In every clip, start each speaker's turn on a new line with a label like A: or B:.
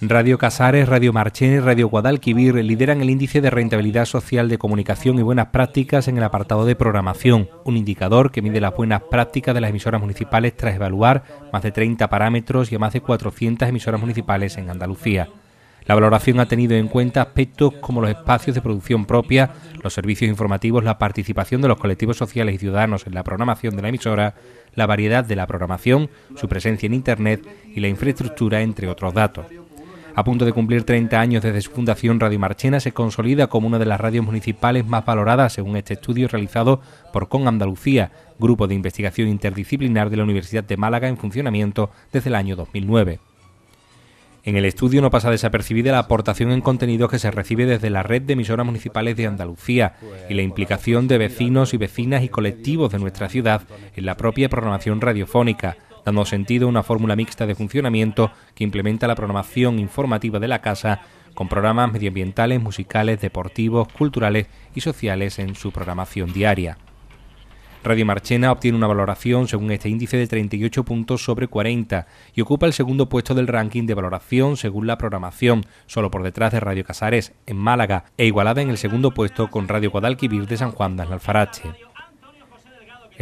A: Radio Casares, Radio y Radio Guadalquivir lideran el índice de rentabilidad social de comunicación y buenas prácticas en el apartado de programación, un indicador que mide las buenas prácticas de las emisoras municipales tras evaluar más de 30 parámetros y a más de 400 emisoras municipales en Andalucía. La valoración ha tenido en cuenta aspectos como los espacios de producción propia, los servicios informativos, la participación de los colectivos sociales y ciudadanos en la programación de la emisora, la variedad de la programación, su presencia en Internet y la infraestructura, entre otros datos. A punto de cumplir 30 años desde su fundación, Radio Marchena se consolida como una de las radios municipales más valoradas según este estudio realizado por Con Andalucía, grupo de investigación interdisciplinar de la Universidad de Málaga en funcionamiento desde el año 2009. En el estudio no pasa desapercibida la aportación en contenidos que se recibe desde la red de emisoras municipales de Andalucía y la implicación de vecinos y vecinas y colectivos de nuestra ciudad en la propia programación radiofónica, dando sentido a una fórmula mixta de funcionamiento que implementa la programación informativa de la casa con programas medioambientales, musicales, deportivos, culturales y sociales en su programación diaria. Radio Marchena obtiene una valoración según este índice de 38 puntos sobre 40 y ocupa el segundo puesto del ranking de valoración según la programación, solo por detrás de Radio Casares en Málaga e igualada en el segundo puesto con Radio Guadalquivir de San Juan de Alfarache.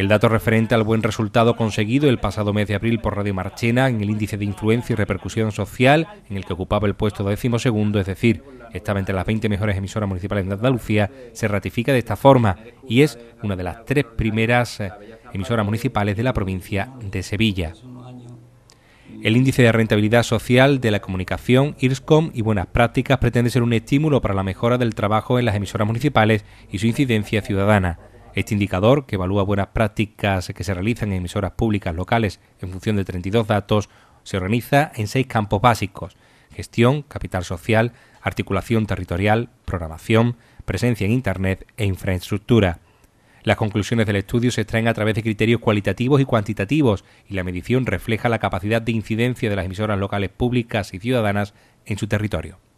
A: El dato referente al buen resultado conseguido el pasado mes de abril por Radio Marchena en el índice de influencia y repercusión social, en el que ocupaba el puesto segundo, es decir, estaba entre las 20 mejores emisoras municipales de Andalucía, se ratifica de esta forma y es una de las tres primeras eh, emisoras municipales de la provincia de Sevilla. El índice de rentabilidad social de la comunicación, IRSCOM y buenas prácticas pretende ser un estímulo para la mejora del trabajo en las emisoras municipales y su incidencia ciudadana. Este indicador, que evalúa buenas prácticas que se realizan en emisoras públicas locales en función de 32 datos, se organiza en seis campos básicos. Gestión, capital social, articulación territorial, programación, presencia en Internet e infraestructura. Las conclusiones del estudio se extraen a través de criterios cualitativos y cuantitativos y la medición refleja la capacidad de incidencia de las emisoras locales públicas y ciudadanas en su territorio.